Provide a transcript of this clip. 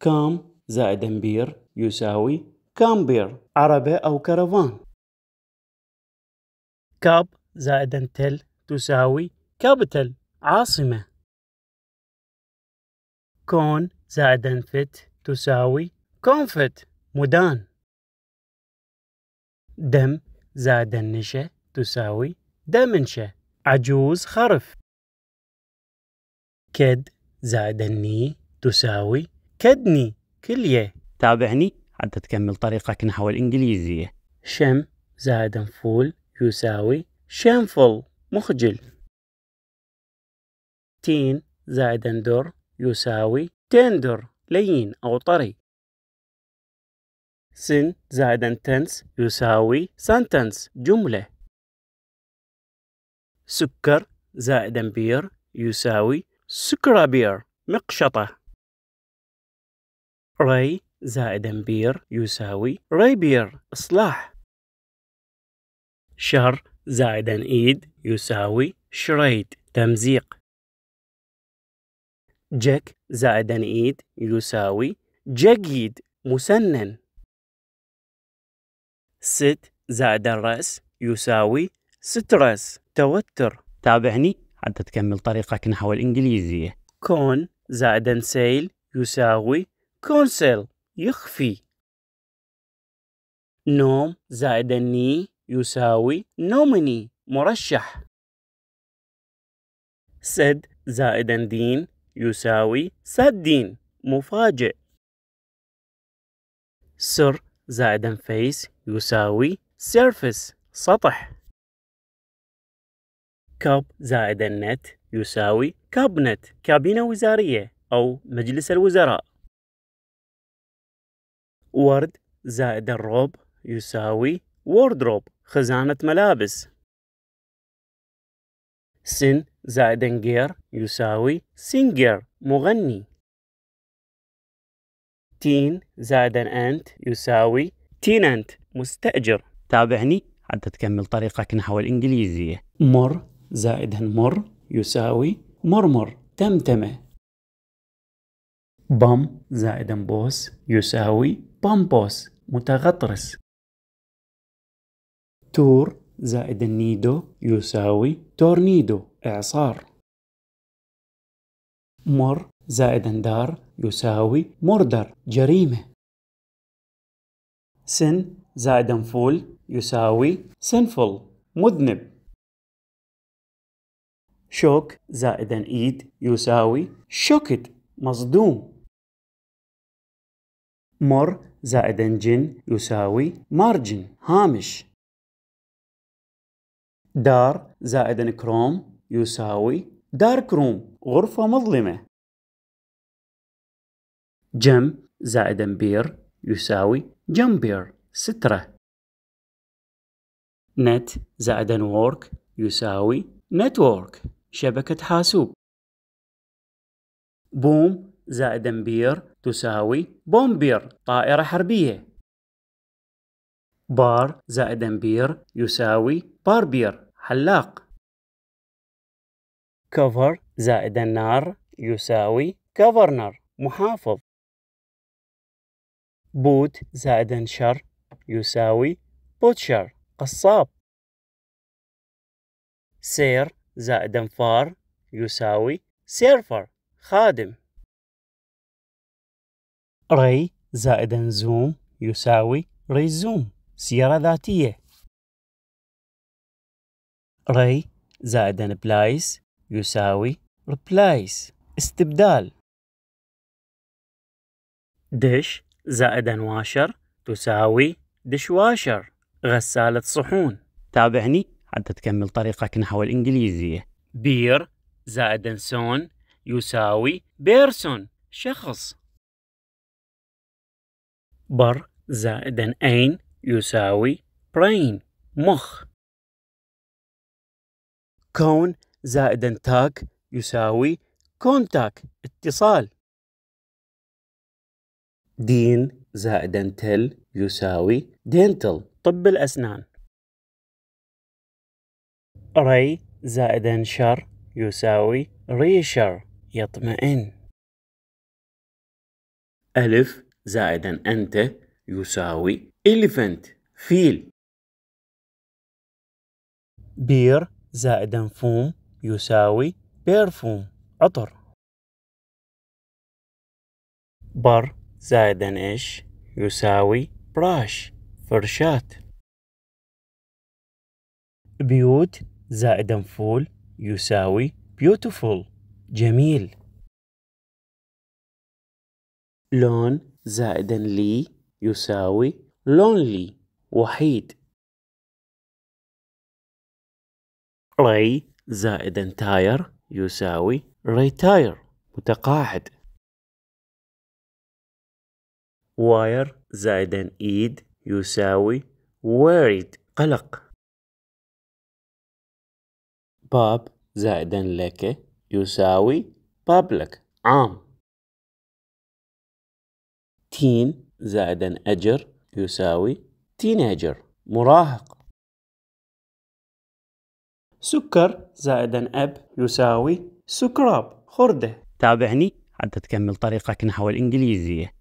كام زائد أمبير يساوي كامبير عربة أو كرفان كاب زائد أنتل تساوي كابتل عاصمة كون زائد أنفت تساوي كونفت مدان دم زائد النشا تساوي دمنشا عجوز خرف كد زائد الني تساوي كدني كلية تابعني حتى تكمل طريقك نحو الإنجليزية شم زائد فول يساوي شامفل مخجل تين زائد اندر يساوي تندر لين أو طري سن زائد تنس يساوي سنتنس جملة سكر زائد بير يساوي سكرابير مقشطة ري زائد أمبير يساوي ري بير إصلاح شر زائد إيد يساوي شريد تمزيق جك زائد إيد يساوي جقيد مسنن ست زائد الرأس يساوي سترس توتر تابعني حتى تكمل طريقك نحو الإنجليزية كون زائد سيل يساوي كونسل يخفي نوم زائد ني يساوي نومني مرشح سد زائد دين يساوي سد دين مفاجئ سر زائد فيس يساوي سيرفس سطح كاب زائد نت يساوي كابنت كابينة وزارية أو مجلس الوزراء ورد زائد الروب يساوي وردروب خزانة ملابس سن زائد انجير يساوي سينجير مغني تين زائد أنت يساوي تيننت مستأجر تابعني حتى تكمل طريقك نحو الإنجليزية مر زائد مر يساوي مرمر تمتمة بم زائد بوس يساوي بامبوس متغطرس تور زائد النيدو يساوي تورنيدو إعصار مر زائد اندار يساوي مردر جريمة سن زائد انفول يساوي سنفل مذنب شوك زائد ايد يساوي شوكت مصدوم مر زائد انجن يساوي مارجن هامش دار زائد كروم يساوي دار كروم غرفة مظلمة جم زائد بير يساوي جم بير سترة نت زائد وورك يساوي نتورك شبكة حاسوب بوم زائد أمبير تساوي بومبير طائرة حربية بار زائد أمبير يساوي باربير حلاق كفر زائد النار يساوي كفرنر محافظ بوت زائد انشر يساوي بوتشر قصاب سير زائد انفار يساوي سيرفر خادم ري زائد زوم يساوي ري زوم سيارة ذاتية ري زائد بلايس يساوي ريبلايس استبدال دش زائد واشر تساوي دشواشر غسالة صحون تابعني حتى تكمل طريقك نحو الإنجليزية بير زائد سون يساوي بيرسون شخص بر زائدا أين يساوي برين مخ كون زائدا تاك يساوي كونتاك اتصال دين زائدا تل يساوي دينتل طب الأسنان ري زائدا شر يساوي ريشر يطمئن ألف زائدا أنت يساوي elephant فيل بير زائدا فوم يساوي بيرفوم عطر بر زائدا إيش يساوي براش فرشات بيوت زائدا فول يساوي beautiful جميل لون زائدا لي يساوي lonely وحيد ري زائدا تاير يساوي ريتاير متقاعد واير زائدا ايد يساوي worried قلق باب زائدا لك يساوي public عام تين زائدا أجر يساوي تينيجر مراهق سكر زائدا أب يساوي سكراب خردة تابعني حتى تكمل طريقك نحو الإنجليزية